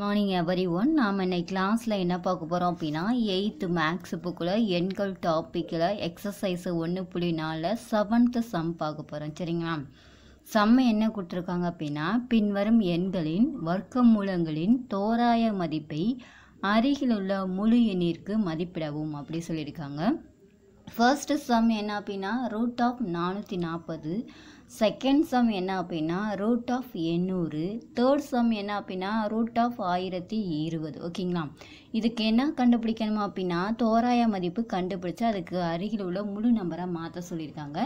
morning every one நாம் இன்னைக்கு கிளாஸில் என்ன பார்க்க போகிறோம் அப்படின்னா எயித்து மேக்ஸ் புக்கில் எண்கள் டாப்பிக்கில் எக்ஸசைஸு ஒன்று புள்ளி நாலில் செவன்த்து சம் பார்க்க போகிறோம் சரிங்களா சம்மை என்ன கொடுத்துருக்காங்க அப்படின்னா பின்வரும் எண்களின் வர்க்க மூலங்களின் தோராய மதிப்பை அருகிலுள்ள முழு எண்ணிற்கு மதிப்பிடவும் அப்படி சொல்லியிருக்காங்க ஃபர்ஸ்ட் சம் என்ன அப்படின்னா ரூட் ஆஃப் நானூற்றி நாற்பது செகண்ட் சம் என்ன அப்படின்னா ரூட் ஆஃப் எண்ணூறு தேர்ட் சம் என்ன அப்படின்னா ரூட் ஆஃப் ஆயிரத்தி இருபது ஓகேங்களா இதுக்கு என்ன கண்டுபிடிக்கணுமா அப்படின்னா தோராய மதிப்பு கண்டுபிடிச்சு அதுக்கு அருகில் உள்ள முழு நம்பரை மாற்ற சொல்லியிருக்காங்க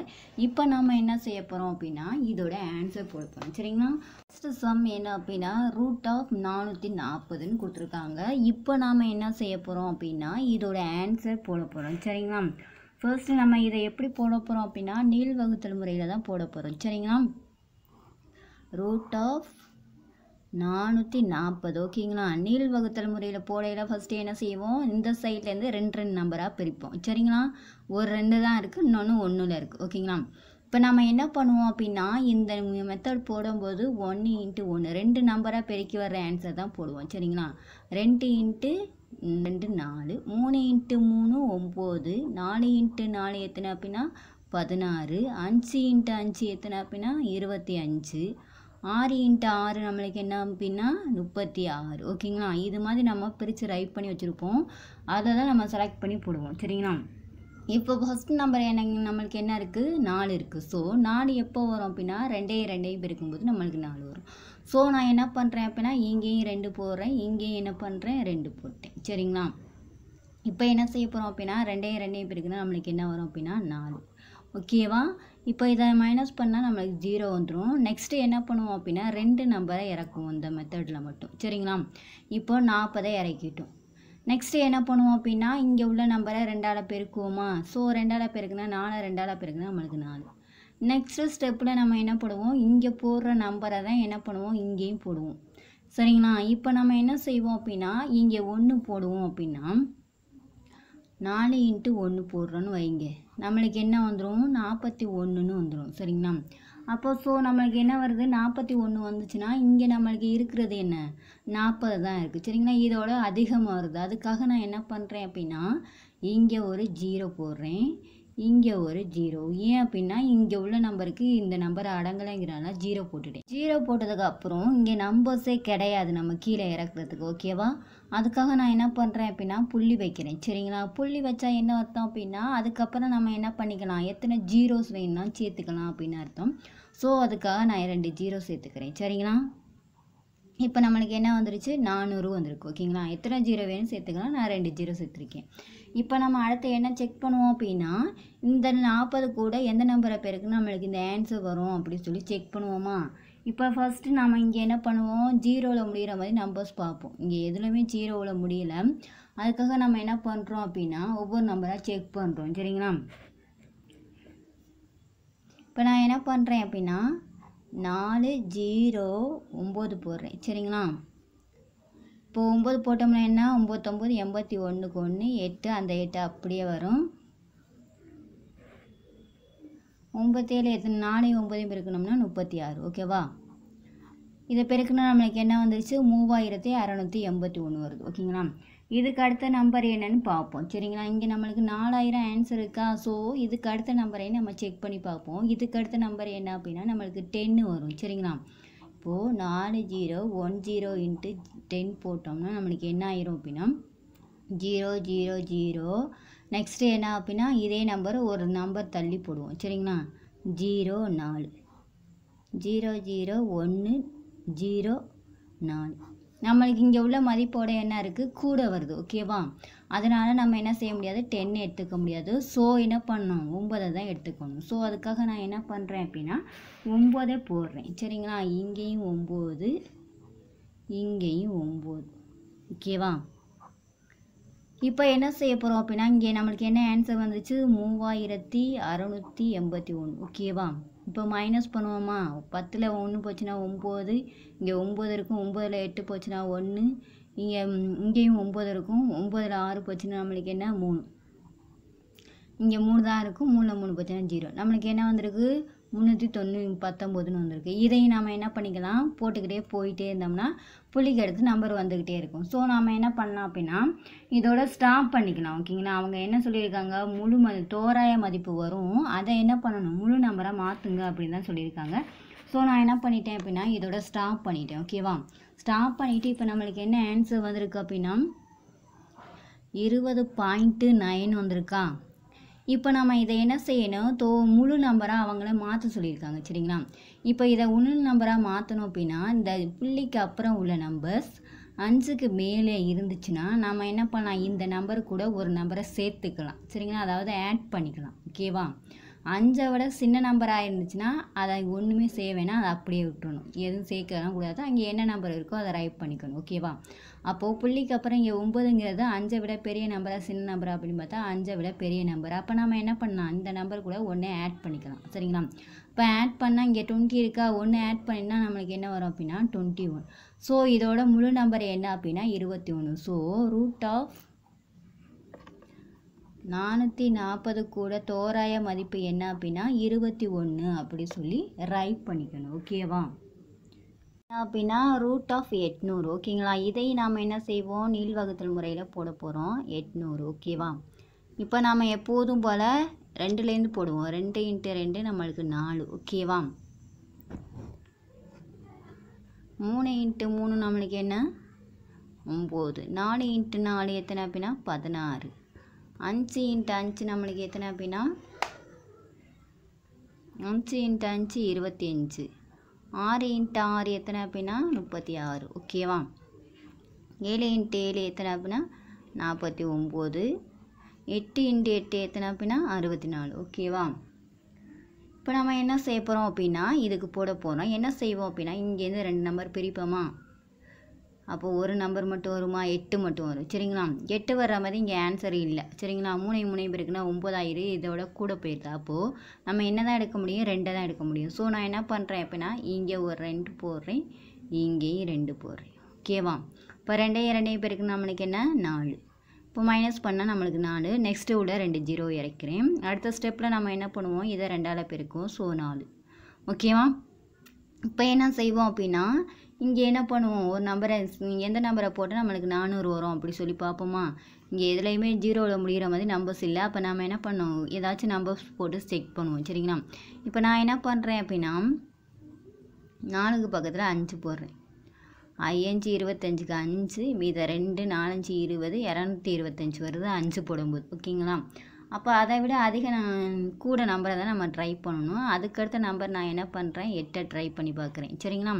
இப்போ நாம் என்ன செய்ய போகிறோம் அப்படின்னா இதோட ஆன்சர் போட போகிறோம் சரிங்களா ஃபஸ்ட் சம் என்ன அப்படின்னா ரூட் ஆஃப் நானூற்றி நாற்பதுன்னு கொடுத்துருக்காங்க இப்போ நாம் என்ன செய்ய போகிறோம் அப்படின்னா இதோட ஆன்சர் போட போகிறோம் சரிங்களா ஃபர்ஸ்ட் நம்ம இதை எப்படி போட போகிறோம் அப்படின்னா நீள் வகுத்தல் முறையில் தான் போட போகிறோம் சரிங்களா ரூட் ஆஃப் நானூற்றி நாற்பது ஓகேங்களா நீள் வகுத்தல் முறையில் போடையில் ஃபஸ்ட்டு என்ன செய்வோம் இந்த சைட்லேருந்து ரெண்டு ரெண்டு நம்பராக பிரிப்போம் சரிங்களா ஒரு ரெண்டு தான் இருக்குது இன்னொன்று ஒன்றில் இருக்குது ஓகேங்களா இப்போ நம்ம என்ன பண்ணுவோம் அப்படின்னா இந்த மெத்தட் போடும்போது ஒன்று இன்ட்டு ஒன்று ரெண்டு நம்பராக பெருக்கி வர்ற ஆன்சர் தான் போடுவோம் சரிங்களா ரெண்டு இன்ட்டு ரெண்டு நாலு மூணு இன்ட்டு மூணு ஒம்பது நாலு இன்ட்டு நாலு எத்தனை அப்படின்னா பதினாறு அஞ்சு இன்ட்டு அஞ்சு எத்தனை அப்படின்னா இருபத்தி அஞ்சு ஆறு இன்ட்டு ஆறு நம்மளுக்கு என்ன அப்படின்னா முப்பத்தி ஆறு ஓகேங்களா இது மாதிரி நம்ம பிரித்து ரைட் பண்ணி வச்சுருப்போம் அதை தான் நம்ம செலக்ட் பண்ணி போடுவோம் சரிங்களா இப்போ ஃபஸ்ட் நம்பர் எனக்கு நம்மளுக்கு என்ன இருக்குது நாலு இருக்குது ஸோ நாலு எப்போ வரும் அப்படின்னா ரெண்டையும் ரெண்டையும் பெருக்கும்போது நம்மளுக்கு நாலு வரும் ஸோ நான் என்ன பண்ணுறேன் அப்படின்னா இங்கேயும் ரெண்டு போடுறேன் இங்கேயும் என்ன பண்ணுறேன் ரெண்டு போட்டேன் சரிங்களா இப்போ என்ன செய்ய போகிறோம் அப்படின்னா ரெண்டையும் ரெண்டையும் பெருக்குன்னா நம்மளுக்கு என்ன வரும் அப்படின்னா நாலு ஓகேவா இப்போ இதை மைனஸ் பண்ணால் நம்மளுக்கு ஜீரோ வந்துடும் நெக்ஸ்ட்டு என்ன பண்ணுவோம் அப்படின்னா ரெண்டு நம்பரை இறக்குவோம் இந்த மெத்தடில் மட்டும் சரிங்களா இப்போ நாற்பதை இறக்கிட்டோம் நெக்ஸ்ட்டு என்ன பண்ணுவோம் அப்படின்னா இங்கே உள்ள நம்பரை ரெண்டால் பெருக்குவோமா ஸோ ரெண்டால் பெருக்குனா நாலு ரெண்டால் பெருக்குனா நம்மளுக்கு நாலு நெக்ஸ்ட்டு ஸ்டெப்பில் நம்ம என்ன பண்ணுவோம் இங்கே போடுற நம்பரை தான் என்ன பண்ணுவோம் இங்கேயும் போடுவோம் சரிங்களா இப்போ நம்ம என்ன செய்வோம் அப்படின்னா இங்கே ஒன்று போடுவோம் அப்படின்னா நாலு இன்ட்டு ஒன்று போடுறோன்னு வைங்க நம்மளுக்கு என்ன வந்துடும் நாற்பத்தி ஒன்றுன்னு வந்துடும் சரிங்களா அப்போ ஸோ நம்மளுக்கு என்ன வருது நாற்பத்தி ஒன்று வந்துச்சுன்னா இங்கே நம்மளுக்கு இருக்கிறது என்ன நாற்பது தான் இருக்குது சரிங்களா இதோட அதிகமாக வருது அதுக்காக நான் என்ன பண்ணுறேன் அப்படின்னா இங்கே ஒரு ஜீரோ போடுறேன் இங்கே ஒரு ஜீரோ ஏன் அப்படின்னா இங்கே உள்ள நம்பருக்கு இந்த நம்பர் அடங்கலைங்கிறனால ஜீரோ போட்டுட்டேன் ஜீரோ போட்டதுக்கப்புறம் இங்கே நம்பர்ஸே கிடையாது நம்ம கீழே இறக்குறதுக்கு ஓகேவா அதுக்காக நான் என்ன பண்ணுறேன் அப்படின்னா புள்ளி வைக்கிறேன் சரிங்களா புள்ளி வச்சா என்ன அர்த்தம் அப்படின்னா அதுக்கப்புறம் நம்ம என்ன பண்ணிக்கலாம் எத்தனை ஜீரோஸ் வேணும்னா சேர்த்துக்கலாம் அப்படின்னு அர்த்தம் ஸோ அதுக்காக நான் ரெண்டு ஜீரோ சேர்த்துக்கிறேன் சரிங்களா இப்போ நம்மளுக்கு என்ன வந்துருச்சு நானூறு வந்திருக்கு ஓகேங்களா எத்தனை ஜீரோ வேணும் சேர்த்துக்கலாம் நான் ரெண்டு ஜீரோ சேர்த்துருக்கேன் இப்போ நம்ம அடுத்து என்ன செக் பண்ணுவோம் அப்படின்னா இந்த நாற்பது கூட எந்த நம்பரை பேருக்கு நம்மளுக்கு இந்த ஆன்சர் வரும் அப்படின்னு சொல்லி செக் பண்ணுவோமா இப்போ ஃபஸ்ட்டு நம்ம இங்கே என்ன பண்ணுவோம் ஜீரோவில் முடிகிற மாதிரி நம்பர்ஸ் பார்ப்போம் இங்கே எதுலேயுமே ஜீரோவில் முடியலை அதுக்காக நம்ம என்ன பண்ணுறோம் அப்படின்னா ஒவ்வொரு நம்பராக செக் பண்ணுறோம் சரிங்களா இப்போ நான் என்ன பண்ணுறேன் அப்படின்னா நாலு ஜீரோ ஒம்பது போடுறேன் சரிங்களா இப்போ ஒம்பது போட்டோம்னா என்ன ஒம்பத்தொம்பது எண்பத்தி ஒன்றுக்கு ஒன்று எட்டு அந்த எட்டு அப்படியே வரும் ஒம்பத்தேழு எத்தனை நாளையும் ஒம்பதையும் பெருக்கணும்னா முப்பத்தி ஆறு ஓகேவா இதை பெருக்கணும் நம்மளுக்கு என்ன வந்துருச்சு மூவாயிரத்தி அறநூற்றி எண்பத்தி ஒன்று வருது ஓகேங்களா இதுக்கு அடுத்த நம்பர் என்னன்னு பார்ப்போம் சரிங்களா இங்கே நம்மளுக்கு நாலாயிரம் ஆன்சர் இருக்கா ஸோ இதுக்கு அடுத்த நம்பரை நம்ம செக் பண்ணி பார்ப்போம் இதுக்கு அடுத்த நம்பர் என்ன அப்படின்னா நம்மளுக்கு டென்னு வரும் சரிங்களா இப்போது நாலு zero one zero into ten போட்டோம்னா நம்மளுக்கு என்ன ஆயிரும் அப்படின்னா ஜீரோ ஜீரோ ஜீரோ நெக்ஸ்ட்டு என்ன அப்படின்னா இதே நம்பர் ஒரு நம்பர் தள்ளி போடுவோம் சரிங்களா ஜீரோ நாலு ஜீரோ ஜீரோ ஒன்று ஜீரோ நாலு நம்மளுக்கு இங்கே உள்ள மதிப்போட என்ன இருக்குது கூட வருது ஓகேவா அதனால் நம்ம என்ன செய்ய முடியாது டென்னு எடுத்துக்க முடியாது ஸோ என்ன பண்ணணும் ஒம்பதை தான் எடுத்துக்கணும் ஸோ அதுக்காக நான் என்ன பண்ணுறேன் அப்படின்னா ஒம்பதை போடுறேன் சரிங்களா இங்கேயும் ஒம்பது இங்கேயும் ஒம்பது ஓகேவா இப்போ என்ன செய்ய போகிறோம் அப்படின்னா இங்கே நம்மளுக்கு என்ன ஆன்சர் வந்துச்சு மூவாயிரத்தி அறநூற்றி எண்பத்தி ஒன்று ஓகேவா இப்போ மைனஸ் பண்ணுவோமா பத்தில் ஒன்று போச்சுன்னா ஒம்பது இங்கே ஒம்பது இருக்கும் ஒம்பதில் எட்டு போச்சுன்னா ஒன்று இங்கே இங்கேயும் ஒம்பது இருக்கும் ஒம்பதில் ஆறு போச்சுன்னா நம்மளுக்கு என்ன மூணு இங்கே மூணு தான் இருக்கும் மூணில் மூணு போச்சுன்னா ஜீரோ நம்மளுக்கு என்ன வந்திருக்கு முந்நூற்றி தொண்ணூ பத்தொம்போதுன்னு வந்திருக்கு இதை நாம் என்ன பண்ணிக்கலாம் போட்டுக்கிட்டே போயிட்டே இருந்தோம்னா புள்ளிக்கு அடுத்து நம்பர் வந்துக்கிட்டே இருக்கும் ஸோ நாம் என்ன பண்ணலாம் அப்படின்னா இதோட ஸ்டாப் பண்ணிக்கலாம் ஓகேங்களா அவங்க என்ன சொல்லியிருக்காங்க முழு மதி தோராய மதிப்பு வரும் அதை என்ன பண்ணணும் முழு நம்பரை மாற்றுங்க அப்படின்னு தான் சொல்லியிருக்காங்க ஸோ நான் என்ன பண்ணிட்டேன் அப்படின்னா இதோட ஸ்டாப் பண்ணிட்டேன் ஓகேவா ஸ்டாப் பண்ணிவிட்டு இப்போ நம்மளுக்கு என்ன ஆன்சர் வந்திருக்கு அப்படின்னா இருபது பாயிண்ட்டு நைன் வந்திருக்கா இப்போ நம்ம இதை என்ன செய்யணும் தோ முழு நம்பராக அவங்கள மாற்ற சொல்லியிருக்காங்க சரிங்களா இப்போ இதை முழு நம்பராக மாற்றணும் அப்படின்னா இந்த புள்ளிக்கு அப்புறம் உள்ள நம்பர்ஸ் அஞ்சுக்கு மேலே இருந்துச்சுன்னா நம்ம என்ன பண்ணலாம் இந்த நம்பர் கூட ஒரு நம்பரை சேர்த்துக்கலாம் சரிங்களா அதாவது ஆட் பண்ணிக்கலாம் ஓகேவா அஞ்சை விட சின்ன நம்பராக இருந்துச்சுன்னா அதை ஒன்றுமே செய்ய வேணாம் அதை அப்படியே விட்டுணும் எதுவும் சேர்க்கலாம் கூடாது அங்கே என்ன நம்பர் இருக்கோ அதை ரைட் பண்ணிக்கணும் ஓகேவா அப்போது புள்ளிக்கு அப்புறம் இங்கே ஒம்பதுங்கிறது அஞ்சை விட பெரிய நம்பராக சின்ன நம்பரா அப்படின்னு பார்த்தா அஞ்சை விட பெரிய நம்பர் அப்போ நம்ம என்ன பண்ணலாம் இந்த நம்பர் கூட ஒன்று ஆட் பண்ணிக்கலாம் சரிங்களா இப்போ ஆட் பண்ணால் இங்கே டுவெண்ட்டி இருக்கா ஒன்று ஆட் பண்ணினா நம்மளுக்கு என்ன வரும் அப்படின்னா டுவெண்ட்டி ஒன் ஸோ இதோட முழு நம்பர் என்ன அப்படின்னா இருபத்தி ஒன்று ஸோ ரூட் ஆஃப் நானூற்றி நாற்பது கூட தோராய மதிப்பு என்ன அப்படின்னா இருபத்தி ஒன்று அப்படி சொல்லி ரைட் பண்ணிக்கணும் ஓகேவா அப்படின்னா ரூட் ஆஃப் எட்நூறு ஓகேங்களா இதை நாம் என்ன செய்வோம் நீள்வகுத்தல் முறையில் போட போகிறோம் எட்நூறு ஓகேவா இப்போ நாம் எப்போதும் போல் ரெண்டுலேருந்து போடுவோம் ரெண்டு இன்ட்டு ரெண்டு நம்மளுக்கு நாலு ஓகேவா மூணு இன்ட்டு மூணு நம்மளுக்கு என்ன ஒம்பது நாலு இன்ட்டு நாலு எத்தனை அப்படின்னா பதினாறு அஞ்சு இன்ட்டு அஞ்சு நம்மளுக்கு எத்தனை அப்படின்னா அஞ்சு இன்ட்டு அஞ்சு இருபத்தி அஞ்சு ஆறு இன்ட்டு ஆறு எத்தனை அப்படின்னா முப்பத்தி ஆறு ஓகேவா ஏழு இன்ட்டு ஏழு எத்தனை அப்படின்னா நாற்பத்தி ஒம்பது எட்டு இன்ட்டு எட்டு எத்தனை அப்படின்னா அறுபத்தி நாலு ஓகேவா இப்போ நம்ம என்ன செய்ய போகிறோம் அப்படின்னா இதுக்கு போட போகிறோம் என்ன செய்வோம் அப்படின்னா இங்கேருந்து ரெண்டு நம்பர் பிரிப்போமா அப்போது ஒரு நம்பர் மட்டும் வருமா எட்டு மட்டும் வரும் சரிங்களா எட்டு வர்ற மாதிரி இங்கே ஆன்சர் இல்லை சரிங்களா மூணை மூணையும் இருக்குன்னா ஒம்பதாயிரு இதோட கூட போயிடுது அப்போது நம்ம என்ன தான் எடுக்க முடியும் ரெண்டை தான் எடுக்க முடியும் ஸோ நான் என்ன பண்ணுறேன் அப்படின்னா இங்கே ஒரு ரெண்டு போடுறேன் இங்கேயும் ரெண்டு போடுறேன் ஓகேவா இப்போ ரெண்டே ரெண்டையும் பேருக்கு நம்மளுக்கு என்ன நாலு இப்போ மைனஸ் பண்ணால் நம்மளுக்கு நாலு நெக்ஸ்ட்டு உள்ள ரெண்டு ஜீரோ இறக்கிறேன் அடுத்த ஸ்டெப்பில் நம்ம என்ன பண்ணுவோம் இதை ரெண்டால் பெருக்கும் ஸோ நாலு ஓகேவா இப்போ என்ன செய்வோம் அப்படின்னா இங்கே என்ன பண்ணுவோம் ஒரு நம்பரை எந்த நம்பரை போட்டால் நம்மளுக்கு நானூறு வரும் அப்படி சொல்லி பார்ப்போமா இங்கே எதுலேயுமே ஜீரோவில் முடிகிற மாதிரி நம்பர்ஸ் இல்லை அப்போ நம்ம என்ன பண்ணுவோம் ஏதாச்சும் நம்பர்ஸ் போட்டு செக் பண்ணுவோம் சரிங்களா இப்போ நான் என்ன பண்ணுறேன் அப்படின்னா நாலுக்கு பக்கத்தில் அஞ்சு போடுறேன் ஐயஞ்சு இருபத்தஞ்சுக்கு அஞ்சு மீதை ரெண்டு நாலஞ்சு இருபது இரநூத்தி இருபத்தஞ்சி வருது அஞ்சு போடும்போது ஓகேங்களா அப்போ அதை விட அதிக கூட நம்பரை தான் நம்ம ட்ரை பண்ணணும் அதுக்கடுத்த நம்பர் நான் என்ன பண்ணுறேன் எட்டை ட்ரை பண்ணி பார்க்குறேன் சரிங்களா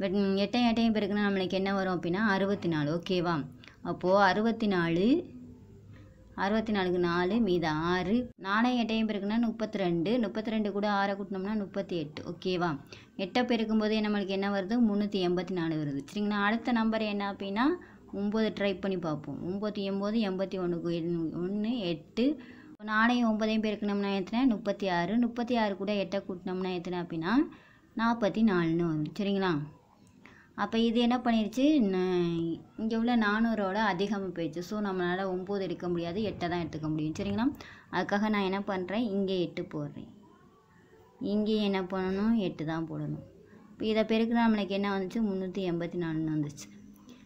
பட் எட்டையும் எட்டையும் பெருக்குனா நம்மளுக்கு என்ன வரும் அப்படின்னா அறுபத்தி நாலு ஓகேவா அப்போது அறுபத்தி நாலு அறுபத்தி நாலுக்கு நாலு மீது ஆறு நாலையும் எட்டையும் பெருக்குன்னா முப்பத்தி ரெண்டு முப்பத்தி ரெண்டு கூட ஆறை கூட்டினோம்னா முப்பத்தி எட்டு ஓகேவா எட்டை பெருக்கும்போது நம்மளுக்கு என்ன வருது முந்நூற்றி எண்பத்தி நாலு வருது சரிங்களா அடுத்த நம்பர் என்ன அப்படின்னா ஒம்பது ட்ரை பண்ணி பார்ப்போம் ஒம்பத்தி எண்பது எண்பத்தி ஒன்றுக்கு ஒன்று எட்டு நாலையும் ஒம்பதையும் பெருக்கணும்னா எத்தனை முப்பத்தி ஆறு முப்பத்தி ஆறு கூட எட்டை கூட்டினோம்னா எத்தனை அப்படின்னா நாற்பத்தி நாலுன்னு வரும் சரிங்களா அப்போ இது என்ன பண்ணிடுச்சு இங்கே உள்ள நானூறோட அதிகமாக போயிடுச்சு ஸோ நம்மளால் ஒம்பது எடுக்க முடியாது எட்டை தான் எடுத்துக்க முடியும் சரிங்களா அதுக்காக நான் என்ன பண்ணுறேன் இங்கே எட்டு போடுறேன் இங்கே என்ன பண்ணணும் எட்டு தான் போடணும் இப்போ இதை பெருக்கிற நம்மளுக்கு என்ன வந்துச்சு முந்நூற்றி எண்பத்தி நாலுன்னு வந்துச்சு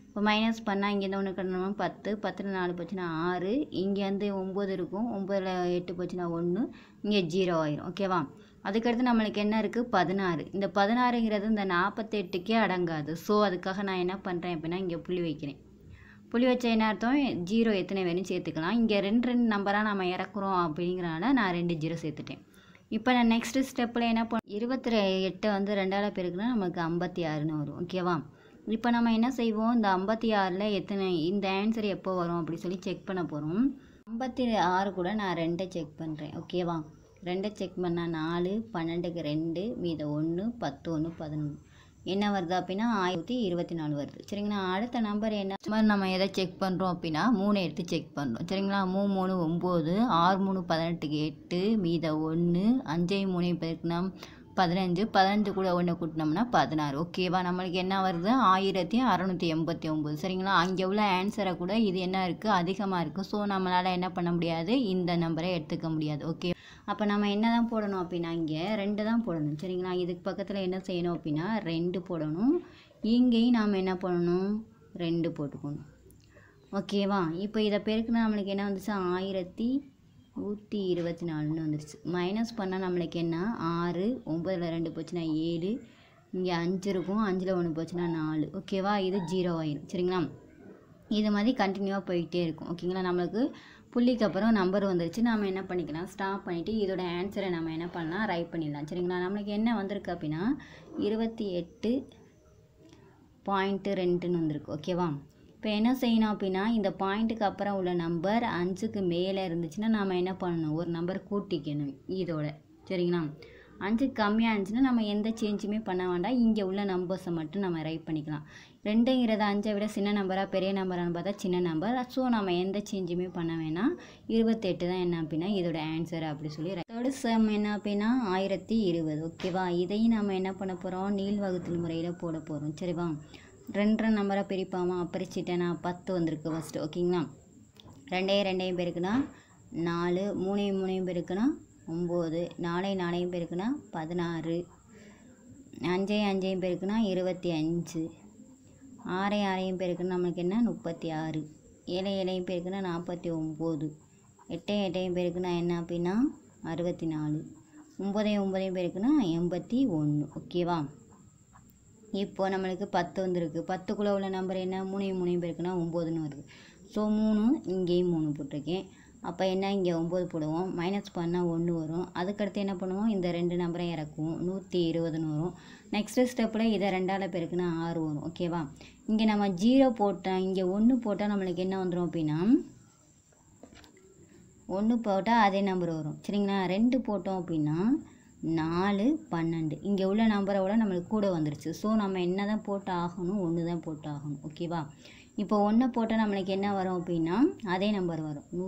இப்போ மைனஸ் பண்ணால் இங்கேருந்து ஒன்று கட்டணும் பத்து பத்தில் நாலு போச்சுன்னா ஆறு இங்கேருந்து ஒம்பது இருக்கும் ஒம்பதில் எட்டு போச்சுன்னா ஒன்று இங்கே ஜீரோ ஆயிரும் ஓகேவா அதுக்கடுத்து நம்மளுக்கு என்ன இருக்குது பதினாறு இந்த பதினாறுங்கிறது இந்த நாற்பத்தெட்டுக்கே அடங்காது ஸோ அதுக்காக நான் என்ன பண்ணுறேன் அப்படின்னா இங்கே புள்ளி வைக்கிறேன் புள்ளி வச்ச என்ன அர்த்தம் ஜீரோ எத்தனை வேணும் சேர்த்துக்கலாம் இங்கே ரெண்டு ரெண்டு நம்பராக நம்ம இறக்குறோம் அப்படிங்கிறனால நான் ரெண்டு ஜீரோ சேர்த்துட்டேன் இப்போ நான் நெக்ஸ்ட்டு ஸ்டெப்பில் என்ன பண்ண இருபத்தி எட்டை வந்து ரெண்டால் பேருக்குன்னா நமக்கு ஐம்பத்தி ஆறுன்னு வரும் ஓகேவா இப்போ நம்ம என்ன செய்வோம் இந்த ஐம்பத்தி ஆறில் எத்தனை இந்த ஆன்சர் எப்போ வரும் அப்படின்னு சொல்லி செக் பண்ண போகிறோம் ஐம்பத்தி ஆறு கூட நான் ரெண்டை செக் பண்ணுறேன் ஓகேவா ரெண்டை செக் பண்ணால் நாலு பன்னெண்டுக்கு ரெண்டு மீத ஒன்று பத்து ஒன்று பதினொன்று என்ன வருது அப்படின்னா ஆயிரத்தி இருபத்தி நாலு வருது சரிங்களா அடுத்த நம்பர் என்ன மாதிரி நம்ம எதை செக் பண்ணுறோம் அப்படின்னா மூணு எடுத்து செக் பண்ணுறோம் சரிங்களா மூணு மூணு ஒம்பது ஆறு மூணு பதினெட்டுக்கு எட்டு மீத ஒன்று அஞ்சை மூணு பதினா பதினஞ்சு பதினஞ்சு கூட ஒன்று கூட்டினோம்னா பதினாறு ஓகேவா நம்மளுக்கு என்ன வருது ஆயிரத்தி அறநூற்றி எண்பத்தி ஒம்பது சரிங்களா அங்கே உள்ள ஆன்சரை கூட இது என்ன இருக்குது அதிகமாக இருக்குது ஸோ நம்மளால் என்ன பண்ண முடியாது இந்த நம்பரை எடுத்துக்க முடியாது ஓகே அப்போ நம்ம என்ன தான் போடணும் அப்படின்னா இங்கே ரெண்டு தான் போடணும் சரிங்களா இதுக்கு பக்கத்தில் என்ன செய்யணும் அப்படின்னா ரெண்டு போடணும் இங்கேயும் நாம் என்ன பண்ணணும் ரெண்டு போட்டுக்கணும் ஓகேவா இப்போ இதை பெருக்குனா நம்மளுக்கு என்ன வந்துச்சு ஆயிரத்தி நூற்றி இருபத்தி நாலுன்னு வந்துருச்சு மைனஸ் பண்ணால் நம்மளுக்கு என்ன ஆறு ஒம்பதில் ரெண்டு போச்சுன்னா ஏழு இங்கே அஞ்சு இருக்கும் அஞ்சில் ஒன்று போச்சுன்னா நாலு ஓகேவா இது ஜீரோ ஆயிடும் சரிங்களா இது மாதிரி கண்டினியூவாக போயிட்டே இருக்கும் ஓகேங்களா நம்மளுக்கு புள்ளிக்கு அப்புறம் நம்பர் வந்துருச்சு நாம் என்ன பண்ணிக்கலாம் ஸ்டாப் பண்ணிவிட்டு இதோட ஆன்சரை நம்ம என்ன பண்ணலாம் ரைட் பண்ணிடலாம் சரிங்களா நம்மளுக்கு என்ன வந்திருக்கு அப்படின்னா இருபத்தி எட்டு பாயிண்ட்டு ரெண்டுன்னு வந்திருக்கு ஓகேவா இப்போ என்ன செய்யணும் அப்படின்னா இந்த பாயிண்ட்டுக்கு அப்புறம் உள்ள நம்பர் அஞ்சுக்கு மேலே இருந்துச்சுன்னா நாம் என்ன பண்ணணும் ஒரு நம்பர் கூட்டிக்கணும் இதோட சரிங்களா அஞ்சு கம்மியாக இருந்துச்சுன்னா நம்ம எந்த சேஞ்சுமே பண்ண வேண்டாம் இங்கே உள்ள நம்பர்ஸை மட்டும் நம்ம ரைட் பண்ணிக்கலாம் ரெண்டுங்கிறத அஞ்சை விட சின்ன நம்பராக பெரிய நம்பரானு பார்த்தா சின்ன நம்பர் ஸோ நம்ம எந்த சேஞ்சுமே பண்ண வேணாம் இருபத்தெட்டு தான் என்ன அப்படின்னா இதோட ஆன்சர் அப்படி சொல்லி தேர்டு சம் என்ன அப்படின்னா ஆயிரத்தி இருபது ஓகேவா இதையும் நம்ம என்ன பண்ண போகிறோம் நீள் வகுத்தல் முறையில் போட போகிறோம் சரிவா ரெண்டு ரெண்டு நம்பராக பிரிப்பாமா பிரிச்சிட்டேன்னா பத்து வந்திருக்கு ஃபஸ்ட்டு ஓகேங்களா ரெண்டையும் ரெண்டையும் பேருக்குன்னா நாலு மூணையும் மூணையும் பேருக்குன்னா ஒம்பது நாலே நாலையும் பேருக்குன்னா பதினாறு அஞ்சே அஞ்சையும் பேருக்குன்னா இருபத்தி அஞ்சு ஆறே ஆறையும் பேருக்குன்னா நம்மளுக்கு என்ன முப்பத்தி ஆறு ஏழை ஏழையும் பேருக்குன்னா நாற்பத்தி ஒம்பது எட்டே எட்டையும் பேருக்குன்னா என்ன அப்படின்னா அறுபத்தி நாலு ஒம்பதே ஒம்பதையும் பேருக்குன்னா எண்பத்தி ஒன்று ஓகேவா இப்போது நம்மளுக்கு பத்து வந்திருக்கு பத்துக்குள்ளே உள்ள நம்பர் என்ன மூணையும் மூணையும் பேருக்குன்னா ஒம்போதுன்னு வருது ஸோ மூணு இங்கேயும் மூணு போட்டிருக்கேன் அப்போ என்ன இங்கே ஒம்பது போடுவோம் மைனஸ் பண்ணால் ஒன்று வரும் அதுக்கடுத்து என்ன பண்ணுவோம் இந்த ரெண்டு நம்பரை இறக்குவோம் நூற்றி இருபதுன்னு வரும் நெக்ஸ்ட்டு ஸ்டெப்பில் இதை ரெண்டால் பெருக்குன்னா ஆறு வரும் ஓகேவா இங்கே நம்ம ஜீரோ போட்டால் இங்கே ஒன்று போட்டால் நம்மளுக்கு என்ன வந்துடும் அப்படின்னா ஒன்று போட்டால் அதே நம்பர் வரும் சரிங்களா ரெண்டு போட்டோம் அப்படின்னா நாலு பன்னெண்டு இங்கே உள்ள நம்பரை விட நம்மளுக்கு கூட வந்துருச்சு ஸோ நம்ம என்ன தான் போட்டு ஆகணும் ஒன்று தான் போட்டு ஆகணும் ஓகேவா இப்போ ஒன்றை போட்டால் நம்மளுக்கு என்ன வரும் அப்படின்னா அதே நம்பர் வரும் நூ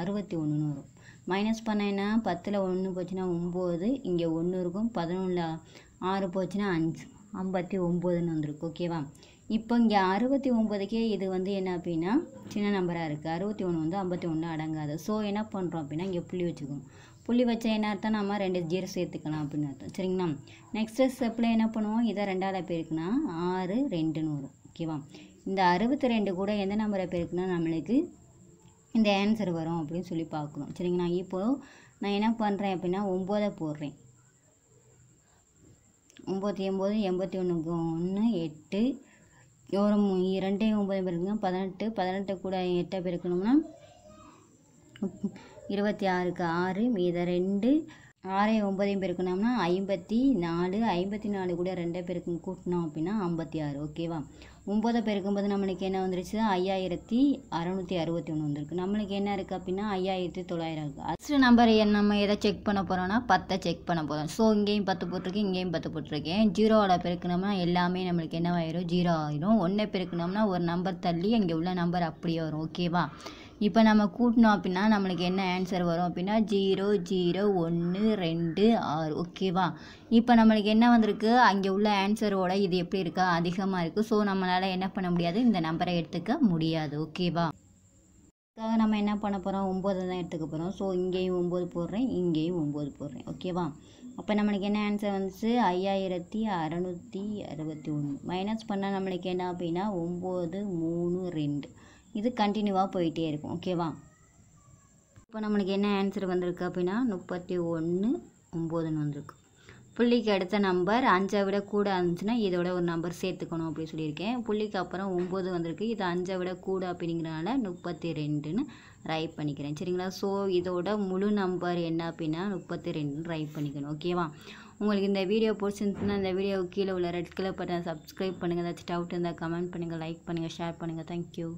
அறுபத்தி ஒன்றுன்னு வரும் மைனஸ் என்ன பத்தில் ஒன்று போச்சுன்னா ஒம்பது இங்கே ஒன்று இருக்கும் பதினொன்றில் ஆறு போச்சுன்னா அஞ்சு ஐம்பத்தி ஒம்போதுன்னு வந்திருக்கு ஓகேவா இப்போ இங்கே அறுபத்தி ஒம்பதுக்கே இது வந்து என்ன அப்படின்னா சின்ன நம்பராக இருக்குது அறுபத்தி ஒன்று வந்து ஐம்பத்தி ஒன்று அடங்காது ஸோ என்ன பண்ணுறோம் அப்படின்னா இங்கே புள்ளி வச்சுக்கணும் புள்ளி வச்சா என்ன அர்த்தம் நம்ம ரெண்டு ஜீரோ சேர்த்துக்கலாம் அப்படின்னு அர்த்தம் சரிங்களா நெக்ஸ்ட் ஸ்டெப்பில் என்ன பண்ணுவோம் இதை ரெண்டாவது பேருக்குன்னா ஆறு ரெண்டுன்னு வரும் ஓகேவா இந்த அறுபத்தி ரெண்டு கூட எந்த நம்பரை பெருக்குன்னா நம்மளுக்கு இந்த ஆன்சர் வரும் அப்படின்னு சொல்லி பார்க்கணும் சரிங்களா இப்போ நான் என்ன பண்ணுறேன் அப்படின்னா ஒம்போதை போடுறேன் ஒம்பத்தி ஒம்பது எண்பத்தி ஒன்றுக்கு ஒன்று எட்டு ஒரு ரெண்டு ஒம்பது பேருக்குன்னா பதினெட்டு பதினெட்டு கூட எட்டை பிறக்கணும்னா இருபத்தி ஆறுக்கு ஆறு மீத ரெண்டு ஆறையும் ஒம்பதையும் பெருக்கணும்னா ஐம்பத்தி நாலு ஐம்பத்தி நாலு கூட ரெண்டே பேருக்கும் கூட்டினோம் அப்படின்னா ஐம்பத்தி ஆறு ஓகேவா ஒம்பதை பெருக்கும்போது நம்மளுக்கு என்ன வந்துருச்சு ஐயாயிரத்தி அறநூற்றி அறுபத்தி ஒன்று வந்துருக்கு நம்மளுக்கு என்ன இருக்குது அப்படின்னா ஐயாயிரத்தி தொள்ளாயிரம் இருக்குது ஃபஸ்ட்டு நம்பர் என் நம்ம எதை செக் பண்ண போகிறோம்னா பத்தை செக் பண்ண போகிறோம் ஸோ இங்கேயும் பத்து போட்டிருக்கேன் இங்கேயும் பத்து போட்டிருக்கேன் ஜீரோவில் பெருக்கணும்னா எல்லாமே நம்மளுக்கு என்ன ஆயிரும் ஜீரோ ஆயிரும் ஒன்றை பெருக்கணும்னா ஒரு நம்பர் தள்ளி இங்கே உள்ள நம்பர் அப்படியே வரும் ஓகேவா இப்போ நம்ம கூட்டினோம் அப்படின்னா நம்மளுக்கு என்ன ஆன்சர் வரும் அப்படின்னா ஜீரோ ஜீரோ ஒன்று ரெண்டு ஆறு ஓகேவா இப்போ நம்மளுக்கு என்ன வந்திருக்கு அங்கே உள்ள ஆன்சரோட இது எப்படி இருக்கா அதிகமாக இருக்குது ஸோ நம்மளால் என்ன பண்ண முடியாது இந்த நம்பரை எடுத்துக்க முடியாது ஓகேவா அதுக்காக நம்ம என்ன பண்ண போகிறோம் ஒம்பது தான் எடுத்துக்க போகிறோம் ஸோ இங்கேயும் ஒம்பது போடுறேன் இங்கேயும் ஒம்பது போடுறேன் ஓகேவா அப்போ நம்மளுக்கு என்ன ஆன்சர் வந்துச்சு ஐயாயிரத்தி அறநூற்றி அறுபத்தி ஒன்று மைனஸ் பண்ணால் நம்மளுக்கு என்ன அப்படின்னா ஒம்பது மூணு ரெண்டு இது கண்டினியூவாக போயிட்டே இருக்கும் ஓகேவா இப்போ நம்மளுக்கு என்ன ஆன்சர் வந்திருக்கு அப்படின்னா முப்பத்தி ஒன்று ஒம்போதுன்னு வந்திருக்கு புள்ளிக்கு அடுத்த நம்பர் அஞ்சை விட கூட இருந்துச்சுன்னா இதோட ஒரு நம்பர் சேர்த்துக்கணும் அப்படின்னு சொல்லியிருக்கேன் புள்ளிக்கு அப்புறம் ஒம்பது வந்திருக்கு இது அஞ்சை விட கூட அப்படிங்கிறனால முப்பத்தி ரெண்டுன்னு ரைப் பண்ணிக்கிறேன் சரிங்களா ஸோ இதோட முழு நம்பர் என்ன அப்படின்னா முப்பத்தி ரெண்டுன்னு ரைப் பண்ணிக்கணும் ஓகேவா உங்களுக்கு இந்த வீடியோ பிடிச்சிருந்துச்சுன்னா இந்த வீடியோ கீழே உள்ள ரெட் கலர் பட்டனை சப்ஸ்கிரைப் பண்ணுங்கள் ஏதாச்சும் டவுட் இருந்தால் கமெண்ட் பண்ணுங்கள் லைக் பண்ணுங்கள் ஷேர் பண்ணுங்கள் தேங்க்யூ